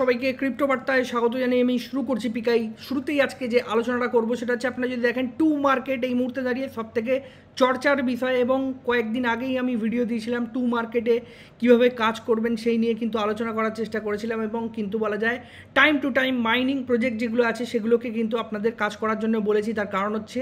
সবাইকে ক্রিপ্টো বার্তায় স্বাগত জানিয়ে আমি শুরু করছি পিকাই শুরুতেই আজকে যে আলোচনাটা করব সেটা হচ্ছে আপনারা যদি দেখেন টু মার্কেট এই মুহূর্তে দাঁড়িয়ে সব থেকে চর্চার বিষয় এবং কয়েকদিন আগেই আমি ভিডিও দিয়েছিলাম টু মার্কেটে কিভাবে কাজ করবেন সেই নিয়ে কিন্তু আলোচনা করার চেষ্টা করেছিলাম এবং কিন্তু বলা যায় time to time mining project যেগুলো আছে সেগুলোকে কিন্তু আপনাদের কাজ করার জন্য বলেছি তার কারণ হচ্ছে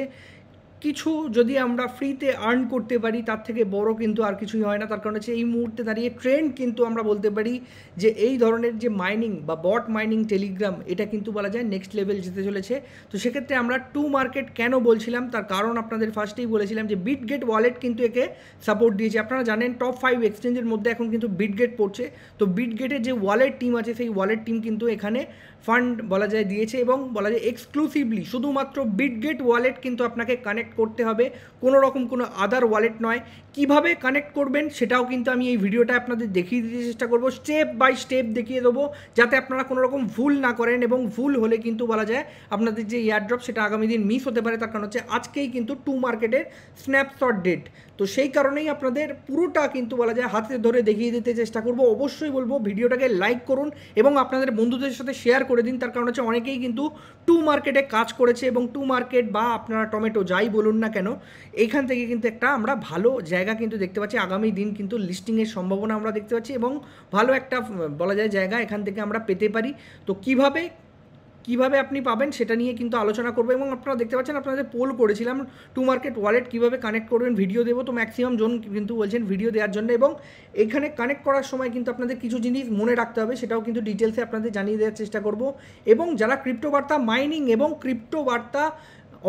কিছু যদি আমরা ফ্রিতে আর্ন করতে পারি তার থেকে বড় কিন্তু আর কিছুই হয় না তার কারণ হচ্ছে এই মুহূর্তে দাঁড়িয়ে ট্রেন্ড কিন্তু আমরা বলতে পারি যে এই ধরনের যে মাইনিং বা বট মাইনিং টেলিগ্রাম এটা কিন্তু বলা যায় নেক্সট লেভেল যেতে চলেছে তো সেক্ষেত্রে আমরা টু মার্কেট কেন বলছিলাম তার কারণ আপনাদের ফার্স্টেই বলেছিলাম যে বিটগেট ওয়ালেট কিন্তু একে সাপোর্ট দিয়েছে আপনারা জানেন টপ ফাইভ এক্সচেঞ্জের মধ্যে এখন কিন্তু বিটগেট পড়ছে তো বিটগেটের যে ওয়ালেট টিম আছে সেই ওয়ালেট টিম কিন্তু এখানে ফান্ড বলা যায় দিয়েছে এবং বলা যায় এক্সক্লুসিভলি শুধুমাত্র বিটগেট ওয়ালেট কিন্তু আপনাকে কানেক্ট কানেক্ট করতে হবে কোনো রকম কোনো আদার ওয়ালেট নয় কিভাবে কানেক্ট করবেন সেটাও কিন্তু আমি এই ভিডিওটা আপনাদের দেখিয়ে দিতে চেষ্টা করব স্টেপ বাই স্টেপ দেখিয়ে দেবো যাতে আপনারা কোনো রকম ভুল না করেন এবং ভুল হলে কিন্তু বলা যায় আপনাদের যে এয়ারড্রপ সেটা আগামী দিন মিস হতে পারে তার কারণ হচ্ছে আজকেই কিন্তু টু মার্কেটের স্ন্যাপশট ডেট তো সেই কারণেই আপনাদের পুরোটা কিন্তু বলা যায় হাতে ধরে দেখিয়ে দিতে চেষ্টা করব অবশ্যই বলবো ভিডিওটাকে লাইক করুন এবং আপনাদের বন্ধুদের সাথে শেয়ার করে দিন তার কারণ হচ্ছে অনেকেই কিন্তু টু মার্কেটে কাজ করেছে এবং টু মার্কেট বা আপনারা টমেটো যাই বলুন বলুন না কেন এইখান থেকে কিন্তু একটা আমরা ভালো জায়গা কিন্তু দেখতে পাচ্ছি আগামী দিন কিন্তু লিস্টিংয়ের সম্ভাবনা আমরা দেখতে পাচ্ছি এবং ভালো একটা বলা যায় জায়গা এখান থেকে আমরা পেতে পারি তো কিভাবে কিভাবে আপনি পাবেন সেটা নিয়ে কিন্তু আলোচনা করবো এবং আপনারা দেখতে পাচ্ছেন আপনাদের পোল করেছিলাম টু মার্কেট ওয়ালেট কীভাবে কানেক্ট করবেন ভিডিও দেবো তো ম্যাক্সিমাম জন কিন্তু বলছেন ভিডিও দেওয়ার জন্য এবং এখানে কানেক্ট করার সময় কিন্তু আপনাদের কিছু জিনিস মনে রাখতে হবে সেটাও কিন্তু ডিটেলসে আপনাদের জানিয়ে দেওয়ার চেষ্টা করব এবং যারা ক্রিপ্টো বার্তা মাইনিং এবং ক্রিপ্টো বার্তা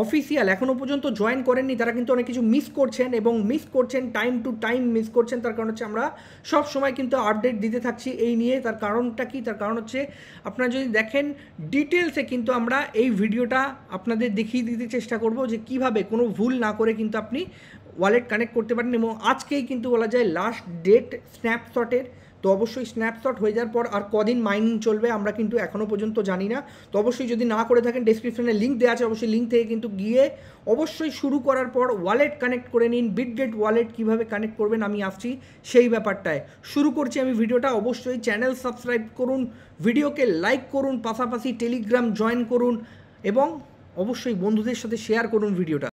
অফিসিয়াল এখনও পর্যন্ত জয়েন করেননি তারা কিন্তু অনেক কিছু মিস করছেন এবং মিস করছেন টাইম টু টাইম মিস করছেন তার কারণ হচ্ছে আমরা সব সময় কিন্তু আপডেট দিতে থাকছি এই নিয়ে তার কারণটা কি তার কারণ হচ্ছে আপনারা যদি দেখেন ডিটেলসে কিন্তু আমরা এই ভিডিওটা আপনাদের দেখিয়ে দিতে চেষ্টা করব যে কিভাবে কোনো ভুল না করে কিন্তু আপনি ওয়ালেট কানেক্ট করতে পারেন এবং আজকেই কিন্তু বলা যায় লাস্ট ডেট স্ন্যাপশটের তো অবশ্যই স্ন্যাপশট হয়ে যাওয়ার পর আর কদিন মাইনিং চলবে আমরা কিন্তু এখনও পর্যন্ত জানি না তো অবশ্যই যদি না করে থাকেন ডিসক্রিপশনে লিঙ্ক দেওয়া আছে অবশ্যই লিঙ্ক থেকে কিন্তু গিয়ে অবশ্যই শুরু করার পর ওয়ালেট কানেক্ট করে নিন বিটগেট ওয়ালেট কিভাবে কানেক্ট করবেন আমি আসছি সেই ব্যাপারটায় শুরু করছি আমি ভিডিওটা অবশ্যই চ্যানেল সাবস্ক্রাইব করুন ভিডিওকে লাইক করুন পাশাপাশি টেলিগ্রাম জয়েন করুন এবং অবশ্যই বন্ধুদের সাথে শেয়ার করুন ভিডিওটা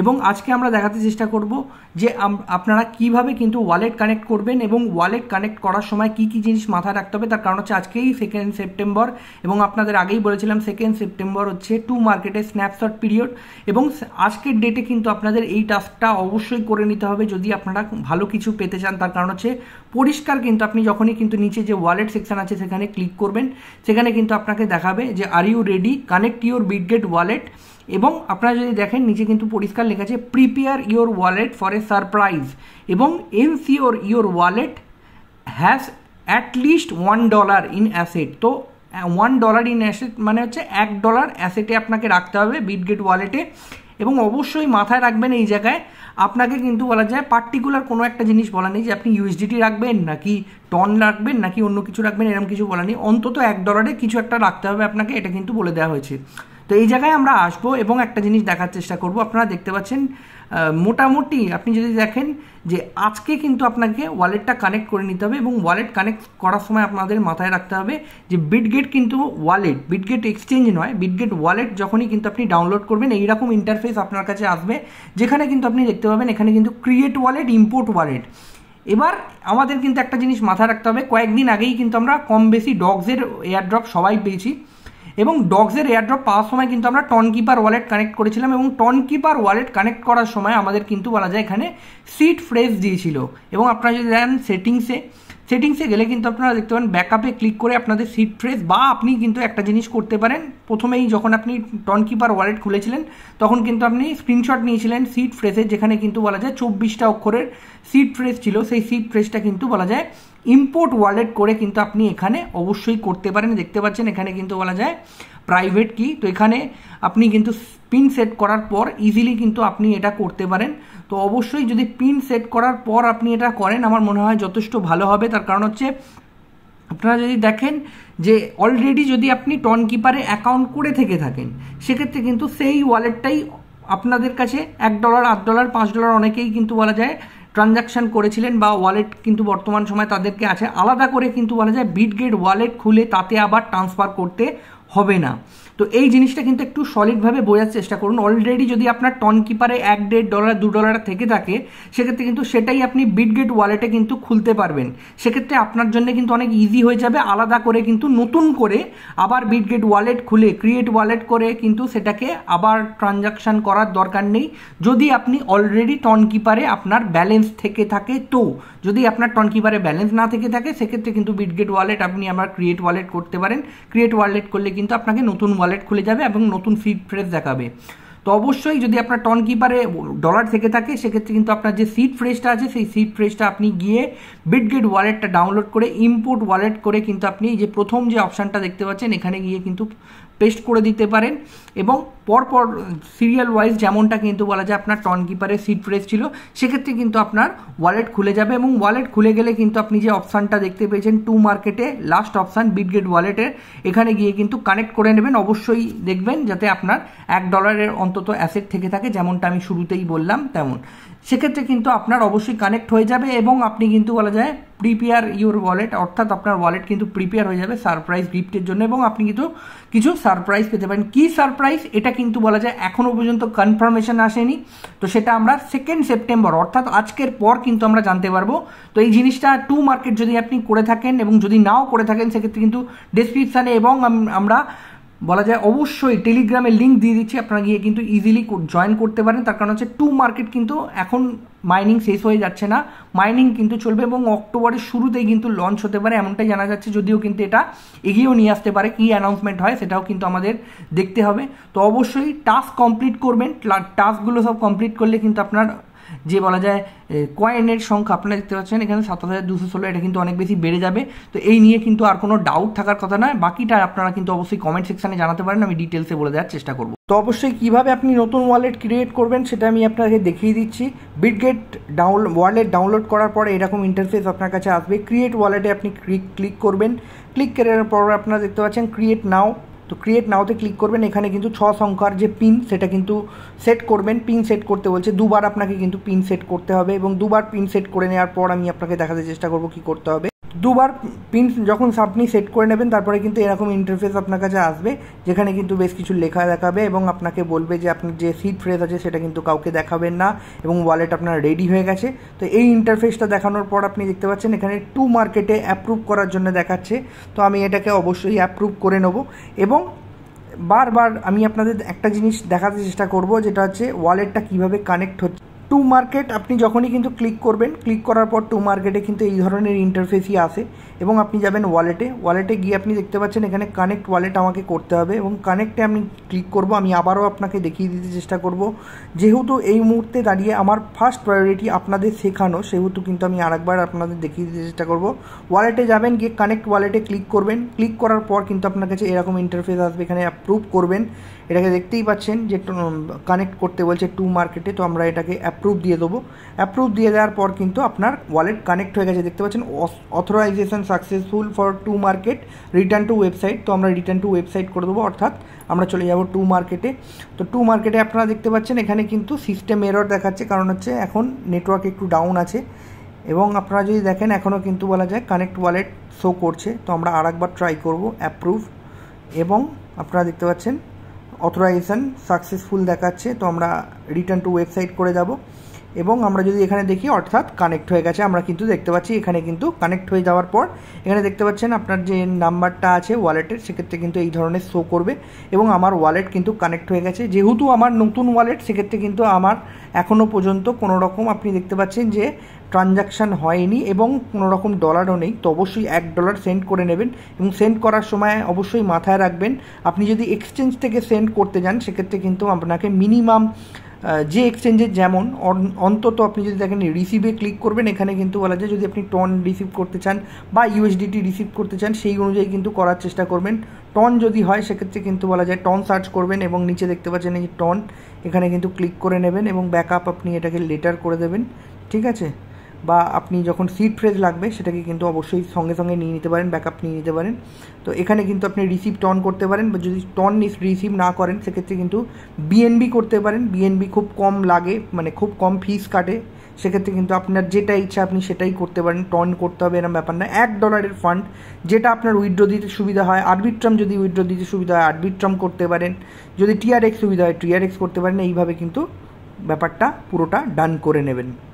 এবং আজকে আমরা দেখাতে চেষ্টা করব যে আপনারা কিভাবে কিন্তু ওয়ালেট কানেক্ট করবেন এবং ওয়ালেট কানেক্ট করার সময় কি কি জিনিস মাথায় রাখতে হবে তার কারণ হচ্ছে আজকেই সেকেন্ড সেপ্টেম্বর এবং আপনাদের আগেই বলেছিলাম সেকেন্ড সেপ্টেম্বর হচ্ছে টু মার্কেটের স্ন্যাপশট পিরিয়ড এবং আজকের ডেটে কিন্তু আপনাদের এই টাস্কটা অবশ্যই করে নিতে হবে যদি আপনারা ভালো কিছু পেতে চান তার কারণ হচ্ছে পরিষ্কার কিন্তু আপনি যখনই কিন্তু নিচে যে ওয়ালেট সেকশন আছে সেখানে ক্লিক করবেন সেখানে কিন্তু আপনাকে দেখাবে যে are you ready connect your get wallet এবং আপনারা যদি দেখেন নিচে কিন্তু পরিষ্কার লেখা আছে prepare your wallet for a surprise এবং ensure your wallet has at least one dollar in asset তো ওয়ান ডলার ইন অ্যাসেট মানে হচ্ছে এক ডলার অ্যাসেটে আপনাকে রাখতে হবে বিটগেট ওয়ালেটে এবং অবশ্যই মাথায় রাখবেন এই জায়গায় আপনাকে কিন্তু বলা যায় পার্টিকুলার কোনো একটা জিনিস বলা নেই যে আপনি ইউএসডিটি রাখবেন নাকি টন রাখবেন নাকি অন্য কিছু রাখবেন এরকম কিছু বলা নেই অন্তত এক ডলারে কিছু একটা রাখতে হবে আপনাকে এটা কিন্তু বলে দেওয়া হয়েছে তো এই জায়গায় আমরা আসবো এবং একটা জিনিস দেখার চেষ্টা করব আপনারা দেখতে পাচ্ছেন মোটামুটি আপনি যদি দেখেন যে আজকে কিন্তু আপনাকে ওয়ালেটটা কানেক্ট করে নিতে হবে এবং ওয়ালেট কানেক্ট করার সময় আপনাদের মাথায় রাখতে হবে যে বিটগেট কিন্তু ওয়ালেট বিটগেট এক্সচেঞ্জ নয় বিটগেট ওয়ালেট যখনই কিন্তু আপনি ডাউনলোড করবেন এইরকম ইন্টারফেস আপনার কাছে আসবে যেখানে কিন্তু আপনি দেখতে পাবেন এখানে কিন্তু ক্রিয়েট ওয়ালেট ইম্পোর্ট ওয়ালেট এবার আমাদের কিন্তু একটা জিনিস মাথায় রাখতে হবে কয়েকদিন আগেই কিন্তু আমরা কম বেশি ডগসের এয়ারড্রপ সবাই পেয়েছি এবং ডগসের এয়ারড্রপ পাওয়ার সময় কিন্তু আমরা টন কিপার ওয়ালেট কানেক্ট করেছিলাম এবং টন কিপার ওয়ালেট কানেক্ট করার সময় আমাদের কিন্তু বলা যায় এখানে সিট ফ্রেশ দিয়েছিল এবং আপনারা যদি দেন সেটিংসে সেটিংসে গেলে কিন্তু আপনারা দেখতে পারেন ব্যাকআপে ক্লিক করে আপনাদের সিট ফ্রেস বা আপনি কিন্তু একটা জিনিস করতে পারেন প্রথমেই যখন আপনি টন কিপার ওয়ালেট খুলেছিলেন তখন কিন্তু আপনি স্ক্রিনশট নিয়েছিলেন সিট ফ্রেসের যেখানে কিন্তু বলা যায় চব্বিশটা অক্ষরের সিট ফ্রেস ছিল সেই সিট ফ্রেসটা কিন্তু বলা যায় ইম্পোর্ট ওয়ালেট করে কিন্তু আপনি এখানে অবশ্যই করতে পারেন দেখতে পাচ্ছেন এখানে কিন্তু বলা যায় প্রাইভেট কি তো এখানে আপনি কিন্তু পিন সেট করার পর ইজিলি কিন্তু আপনি এটা করতে পারেন তো অবশ্যই যদি পিন সেট করার পর আপনি এটা করেন আমার মনে হয় যথেষ্ট ভালো হবে তার কারণ হচ্ছে আপনারা যদি দেখেন যে অলরেডি যদি আপনি টন কিপারে অ্যাকাউন্ট করে থেকে থাকেন সেক্ষেত্রে কিন্তু সেই ওয়ালেটটাই আপনাদের কাছে এক ডলার আট ডলার পাঁচ ডলার অনেকেই কিন্তু বলা যায় ট্রানজাকশান করেছিলেন বা ওয়ালেট কিন্তু বর্তমান সময় তাদেরকে আছে আলাদা করে কিন্তু বলা যায় বিটগেট ওয়ালেট খুলে তাতে আবার ট্রান্সফার করতে হবে না তো এই জিনিসটা কিন্তু একটু সলিডভাবে বোঝার চেষ্টা করুন অলরেডি যদি আপনার টন কিপারে এক দেড় ডলার দু ডলার থেকে থাকে সেক্ষেত্রে কিন্তু সেটাই আপনি বিটগেট ওয়ালেটে কিন্তু খুলতে পারবেন সেক্ষেত্রে আপনার জন্য কিন্তু অনেক ইজি হয়ে যাবে আলাদা করে কিন্তু নতুন করে আবার বিটগেট ওয়ালেট খুলে ক্রিয়েট ওয়ালেট করে কিন্তু সেটাকে আবার ট্রানজাকশান করার দরকার নেই যদি আপনি অলরেডি টন কিপারে আপনার ব্যালেন্স থেকে থাকে তো যদি আপনার টন কিপারে ব্যালেন্স না থেকে থাকে সেক্ষেত্রে কিন্তু বিটগেট ওয়ালেট আপনি আবার ক্রিয়েট ওয়ালেট করতে পারেন ক্রিয়েট ওয়ালেট করলে কিন্তু কিন্তু আপনাকে নতুন ওয়ালেট খুলে যাবে এবং নতুন ফি ফ্রেশ দেখাবে তো অবশ্যই যদি আপনার টন কিপারে ডলার থেকে থাকে সেক্ষেত্রে কিন্তু আপনার যে সিট ফ্রেশটা আছে সেই সিট ফ্রেশটা আপনি গিয়ে বিটগেট ওয়ালেটটা ডাউনলোড করে ইম্পোর্ট ওয়ালেট করে কিন্তু আপনি যে প্রথম যে অপশানটা দেখতে পাচ্ছেন এখানে গিয়ে কিন্তু পেস্ট করে দিতে পারেন এবং পরপর সিরিয়াল ওয়াইজ যেমনটা কিন্তু বলা যায় আপনার টন কিপারের সিট প্রেস ছিল সেক্ষেত্রে কিন্তু আপনার ওয়ালেট খুলে যাবে এবং ওয়ালেট খুলে গেলে কিন্তু আপনি যে অপশানটা দেখতে পেয়েছেন টু মার্কেটে লাস্ট অপশান বিটগেট ওয়ালেটের এখানে গিয়ে কিন্তু কানেক্ট করে নেবেন অবশ্যই দেখবেন যাতে আপনার এক ডলারের অন্তত অ্যাসেট থেকে থাকে যেমনটা আমি শুরুতেই বললাম তেমন সেক্ষেত্রে কিন্তু আপনার অবশ্যই কানেক্ট হয়ে যাবে এবং আপনি কিন্তু বলা যায় প্রিপেয়ার ইউর ওয়ালেট অর্থাৎ আপনার ওয়ালেট কিন্তু প্রিপেয়ার হয়ে যাবে সারপ্রাইজ গিফটের জন্য এবং আপনি কিন্তু কিছু সারপ্রাইজ পেতে পারেন কী সারপ্রাইজ এটা কিন্তু বলা যায় এখনও পর্যন্ত কনফার্মেশন আসেনি তো সেটা আমরা সেকেন্ড সেপ্টেম্বর অর্থাৎ আজকের পর কিন্তু আমরা জানতে পারবো তো এই জিনিসটা টু মার্কেট যদি আপনি করে থাকেন এবং যদি নাও করে থাকেন সেক্ষেত্রে কিন্তু ডিসক্রিপশানে এবং আমরা বলা যায় অবশ্যই টেলিগ্রামের লিঙ্ক দিয়ে দিচ্ছি আপনারা গিয়ে কিন্তু ইজিলি জয়েন করতে পারেন তার কারণ হচ্ছে টু মার্কেট কিন্তু এখন মাইনিং শেষ হয়ে যাচ্ছে না মাইনিং কিন্তু চলবে এবং অক্টোবরের শুরুতেই কিন্তু লঞ্চ হতে পারে এমনটাই জানা যাচ্ছে যদিও কিন্তু এটা এগিয়েও নিয়ে আসতে পারে কী অ্যানাউন্সমেন্ট হয় সেটাও কিন্তু আমাদের দেখতে হবে তো অবশ্যই টাস্ক কমপ্লিট করবেন টাস্কগুলো সব কমপ্লিট করলে কিন্তু আপনার যে বলা যায় কয়েনের সংখ্যা আপনারা দেখতে পাচ্ছেন এখানে সাত হাজার দুশো ষোলো এটা কিন্তু অনেক বেশি বেড়ে যাবে তো এই নিয়ে কিন্তু আর কোনো ডাউট থাকার কথা নয় বাকিটা আপনারা কিন্তু অবশ্যই কমেন্ট সেকশানে জানাতে পারেন আমি ডিটেলসে বলে দেওয়ার চেষ্টা করব তো অবশ্যই কীভাবে আপনি নতুন ওয়ালেট ক্রিয়েট করবেন সেটা আমি আপনাকে দেখিয়ে দিচ্ছি বিটগেট ডাউন ওয়ালেট ডাউনলোড করার পরে এরকম ইন্টারফেস আপনার কাছে আসবে ক্রিয়েট ওয়ালেটে আপনি ক্লিক ক্লিক করবেন ক্লিক করার পর আপনারা দেখতে পাচ্ছেন ক্রিয়েট নাও তো ক্রিয়েট নাওতে ক্লিক করবেন এখানে কিন্তু ছ সংখ্যার যে পিন সেটা কিন্তু সেট করবেন পিন সেট করতে বলছে দুবার আপনাকে কিন্তু পিন সেট করতে হবে এবং দুবার পিন সেট করে নেওয়ার পর আমি আপনাকে দেখাতে চেষ্টা করব কি করতে হবে দুবার পিন যখন আপনি সেট করে নেবেন তারপরে কিন্তু এরকম ইন্টারফেস আপনার কাছে আসবে যেখানে কিন্তু বেশ কিছু লেখা দেখাবে এবং আপনাকে বলবে যে আপনার যে সিট ফ্রেস আছে সেটা কিন্তু কাউকে দেখাবেন না এবং ওয়ালেট আপনার রেডি হয়ে গেছে তো এই ইন্টারফেসটা দেখানোর পর আপনি দেখতে পাচ্ছেন এখানে টু মার্কেটে অ্যাপ্রুভ করার জন্য দেখাচ্ছে তো আমি এটাকে অবশ্যই অ্যাপ্রুভ করে নেব এবং বারবার আমি আপনাদের একটা জিনিস দেখাতে চেষ্টা করব যেটা হচ্ছে ওয়ালেটটা কিভাবে কানেক্ট হচ্ছে টু মার্কেট আপনি যখনই কিন্তু ক্লিক করবেন ক্লিক করার পর টু মার্কেটে কিন্তু এই ধরনের ইন্টারফেসই আসে এবং আপনি যাবেন ওয়ালেটে ওয়ালেটে গিয়ে আপনি দেখতে পাচ্ছেন এখানে কানেক্ট ওয়ালেট আমাকে করতে হবে এবং কানেক্টে আমি ক্লিক করব আমি আবারও আপনাকে দেখিয়ে দিতে চেষ্টা করব যেহেতু এই মুহূর্তে দাঁড়িয়ে আমার ফার্স্ট প্রায়োরিটি আপনাদের শেখানো সেহেতু কিন্তু আমি আরেকবার আপনাদের দেখিয়ে দিতে চেষ্টা করব ওয়ালেটে যাবেন গিয়ে কানেক্ট ওয়ালেটে ক্লিক করবেন ক্লিক করার পর কিন্তু আপনার কাছে এরকম ইন্টারফেস আসবে এখানে অ্যাপ্রুভ করবেন এটাকে দেখতেই পাচ্ছেন যে কানেক্ট করতে বলছে টু মার্কেটে তো আমরা এটাকে অ্যাপ অ্যাপ্রুভ দিয়ে দেবো অ্যাপ্রুভ দিয়ে দেওয়ার পর কিন্তু আপনার ওয়ালেট কানেক্ট হয়ে গেছে দেখতে পাচ্ছেন authorization successful for Tomarket return to website তো আমরা রিটার্ন টু ওয়েবসাইট করে দেবো অর্থাৎ আমরা চলে যাব টু মার্কেটে তো টু মার্কেটে আপনারা দেখতে পাচ্ছেন এখানে কিন্তু সিস্টেম এরর দেখাচ্ছে কারণ হচ্ছে এখন নেটওয়ার্ক একটু ডাউন আছে এবং আপনারা যদি দেখেন এখনও কিন্তু বলা যায় কানেক্ট ওয়ালেট শো করছে তো আমরা আর একবার ট্রাই করব অ্যাপ্রুভ এবং আপনারা দেখতে পাচ্ছেন অথরাইজেশান সাকসেসফুল দেখাচ্ছে তো আমরা রিটার্ন টু ওয়েবসাইট করে যাব এবং আমরা যদি এখানে দেখি অর্থাৎ কানেক্ট হয়ে গেছে আমরা কিন্তু দেখতে পাচ্ছি এখানে কিন্তু কানেক্ট হয়ে যাওয়ার পর এখানে দেখতে পাচ্ছেন আপনার যে নাম্বারটা আছে ওয়ালেটের সেক্ষেত্রে কিন্তু এই ধরনের শো করবে এবং আমার ওয়ালেট কিন্তু কানেক্ট হয়ে গেছে যেহেতু আমার নতুন ওয়ালেট সেক্ষেত্রে কিন্তু আমার এখনও পর্যন্ত কোনো রকম আপনি দেখতে পাচ্ছেন যে ট্রানজাকশান হয়নি এবং কোনো রকম ডলারও নেই তো অবশ্যই এক ডলার সেন্ড করে নেবেন এবং সেন্ড করার সময় অবশ্যই মাথায় রাখবেন আপনি যদি এক্সচেঞ্জ থেকে সেন্ড করতে যান সেক্ষেত্রে কিন্তু আপনাকে মিনিমাম যে এক্সচেঞ্জের যেমন অন্তত আপনি যদি দেখেন রিসিভে ক্লিক করবেন এখানে কিন্তু বলা যায় যদি আপনি টন রিসিভ করতে চান বা ইউএসডিটি রিসিভ করতে চান সেই অনুযায়ী কিন্তু করার চেষ্টা করবেন টন যদি হয় সেক্ষেত্রে কিন্তু বলা যায় টন সার্চ করবেন এবং নিচে দেখতে পাচ্ছেন এই টন এখানে কিন্তু ক্লিক করে নেবেন এবং ব্যাকআপ আপনি এটাকে লেটার করে দেবেন ঠিক আছে বা আপনি যখন সিট ফ্রেজ লাগবে সেটাকে কিন্তু অবশ্যই সঙ্গে সঙ্গে নিয়ে নিতে পারেন ব্যাকআপ নিয়ে নিতে পারেন তো এখানে কিন্তু আপনি রিসিভ টন করতে পারেন বা যদি টন রিসিভ না করেন সেক্ষেত্রে কিন্তু বিএনবি করতে পারেন বিএনবি খুব কম লাগে মানে খুব কম ফিস কাটে সেক্ষেত্রে কিন্তু আপনার যেটা ইচ্ছা আপনি সেটাই করতে পারেন টন করতে হবে এরম ব্যাপার না এক ডলারের ফান্ড যেটা আপনার উইড্রো দিতে সুবিধা হয় আরবিট্রাম যদি উইড্রো দিতে সুবিধা হয় আরবিট্রাম করতে পারেন যদি টিআরএক্স সুবিধা হয় টিআরএক্স করতে পারেন এইভাবে কিন্তু ব্যাপারটা পুরোটা ডান করে নেবেন